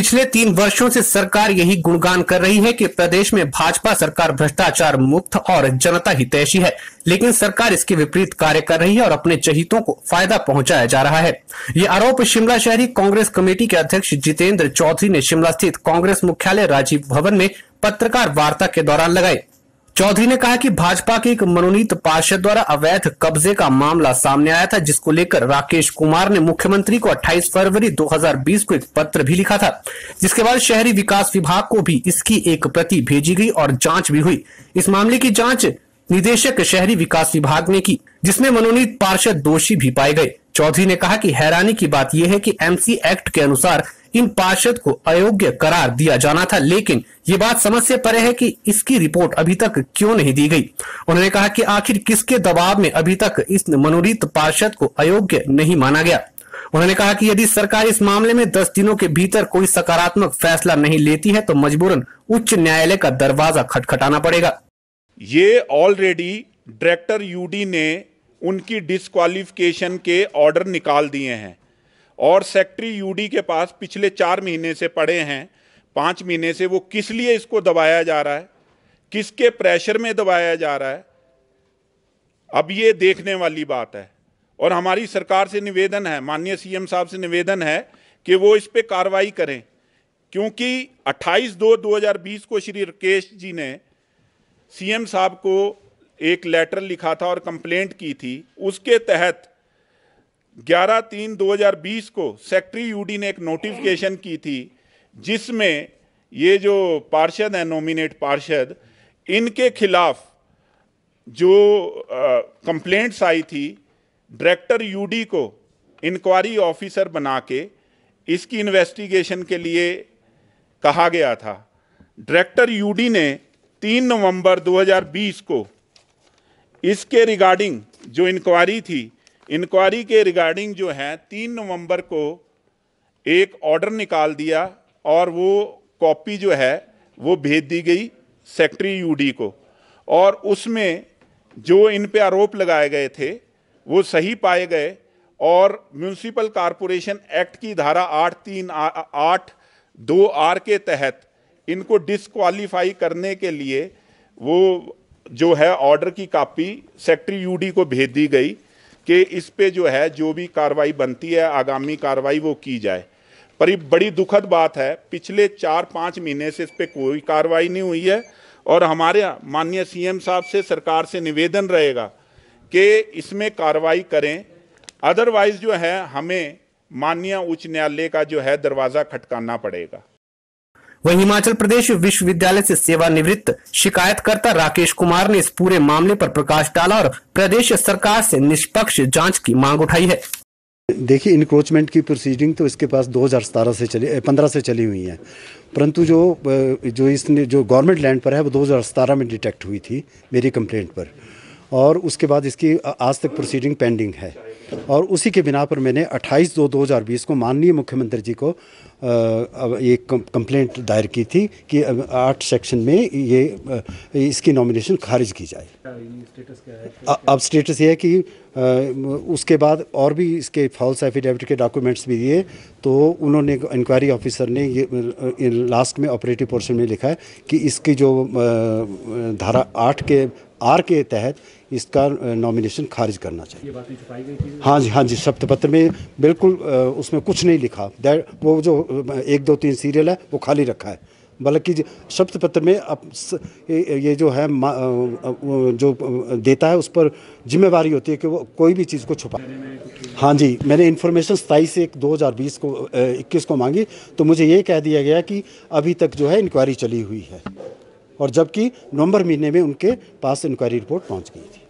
पिछले तीन वर्षों से सरकार यही गुणगान कर रही है कि प्रदेश में भाजपा सरकार भ्रष्टाचार मुक्त और जनता हितैषी है लेकिन सरकार इसके विपरीत कार्य कर रही है और अपने चहितों को फायदा पहुंचाया जा रहा है ये आरोप शिमला शहरी कांग्रेस कमेटी के अध्यक्ष जितेंद्र चौधरी ने शिमला स्थित कांग्रेस मुख्यालय राजीव भवन में पत्रकार वार्ता के दौरान लगाई चौधरी ने कहा कि भाजपा के एक मनोनीत पार्षद द्वारा अवैध कब्जे का मामला सामने आया था जिसको लेकर राकेश कुमार ने मुख्यमंत्री को 28 फरवरी 2020 को एक पत्र भी लिखा था जिसके बाद शहरी विकास विभाग को भी इसकी एक प्रति भेजी गई और जांच भी हुई इस मामले की जांच निदेशक शहरी विकास विभाग ने की जिसमें मनोनीत पार्षद दोषी भी पाए गए चौधरी ने कहा कि हैरानी की बात यह है कि एमसी एक्ट के अनुसार इन पार्षद को अयोग्य करार दिया जाना था लेकिन ये बात समझ से परे है कि इसकी रिपोर्ट अभी तक क्यों नहीं दी गई उन्होंने कहा कि आखिर किसके दबाव में अभी तक इस मनोनीत पार्षद को अयोग्य नहीं माना गया उन्होंने कहा कि यदि सरकार इस मामले में दस दिनों के भीतर कोई सकारात्मक फैसला नहीं लेती है तो मजबूरन उच्च न्यायालय का दरवाजा खटखटाना पड़ेगा ये ऑलरेडी डायरेक्टर यूडी ने उनकी डिस्कालिफिकेशन के ऑर्डर निकाल दिए हैं और सेक्रेटरी यूडी के पास पिछले चार महीने से पड़े हैं पाँच महीने से वो किस लिए इसको दबाया जा रहा है किसके प्रेशर में दबाया जा रहा है अब ये देखने वाली बात है और हमारी सरकार से निवेदन है माननीय सीएम साहब से निवेदन है कि वो इस पर कार्रवाई करें क्योंकि 28 दो 2020 को श्री राकेश जी ने सीएम साहब को एक लेटर लिखा था और कंप्लेंट की थी उसके तहत ग्यारह तीन 2020 को सेक्रेटरी यूडी ने एक नोटिफिकेशन की थी जिसमें ये जो पार्षद हैं नॉमिनेट पार्षद इनके खिलाफ जो कंप्लेंट्स आई थी director U D inquiry officer बना के इसकी इन्वेस्टिगेशन के लिए कहा गया था डायरेक्टर यूडी ने 3 नवंबर 2020 को इसके रिगार्डिंग जो इंक्वायरी थी इंक्वायरी के रिगार्डिंग जो है तीन नवंबर को एक ऑर्डर निकाल दिया और वो कॉपी जो है वो भेज दी गई सेक्रेटरी यूडी को और उसमें जो इन पे आरोप लगाए गए थे वो सही पाए गए और म्यूनसिपल कॉरपोरेशन एक्ट की धारा आठ तीन आठ दो आर के तहत इनको डिसक्वालीफाई करने के लिए वो जो है ऑर्डर की कापी सेक्रेटरी यूडी को भेज दी गई कि इस पे जो है जो भी कार्रवाई बनती है आगामी कार्रवाई वो की जाए पर ये बड़ी दुखद बात है पिछले चार पाँच महीने से इस पर कोई कार्रवाई नहीं हुई है और हमारे माननीय सीएम साहब से सरकार से निवेदन रहेगा कि इसमें कार्रवाई करें अदरवाइज जो है हमें माननीय उच्च न्यायालय का जो है दरवाज़ा खटकाना पड़ेगा वह हिमाचल प्रदेश विश्वविद्यालय से सेवानिवृत्त शिकायतकर्ता राकेश कुमार ने इस पूरे मामले पर प्रकाश डाला और प्रदेश सरकार से निष्पक्ष जांच की मांग उठाई है देखिए इनक्रोचमेंट की प्रोसीडिंग तो इसके पास 2017 से चली 15 से चली हुई है परंतु जो जो इसने जो गवर्नमेंट लैंड पर है वो 2017 में डिटेक्ट हुई थी मेरी कंप्लेंट पर और उसके बाद इसकी आज तक प्रोसीडिंग पेंडिंग है और उसी के बिना पर मैंने 28 दो 2020 को माननीय मुख्यमंत्री जी को ये कंप्लेंट दायर की थी कि आठ सेक्शन में ये इसकी नॉमिनेशन खारिज की जाए अब स्टेटस ये है कि उसके बाद और भी इसके फॉल्स एफिडेविट के डॉक्यूमेंट्स भी दिए तो उन्होंने इंक्वायरी ऑफिसर ने ये लास्ट में ऑपरेटिव पोर्शन में लिखा है कि इसकी जो धारा आठ के आर के तहत इसका नॉमिनेशन खारिज करना चाहिए हाँ जी हाँ जी शब्द पत्र में बिल्कुल उसमें कुछ नहीं लिखा दैट वो जो एक दो तीन सीरियल है वो खाली रखा है बल्कि शब्द पत्र में अब ये जो है जो देता है उस पर जिम्मेवारी होती है कि वो कोई भी चीज़ को छुपा हाँ जी मैंने इन्फॉर्मेशन सताईस एक दो हज़ार बीस को इक्कीस को मांगी तो मुझे ये कह दिया गया कि अभी तक जो है इंक्वायरी चली हुई है और जबकि नवंबर महीने में उनके पास इंक्वायरी रिपोर्ट पहुंच गई थी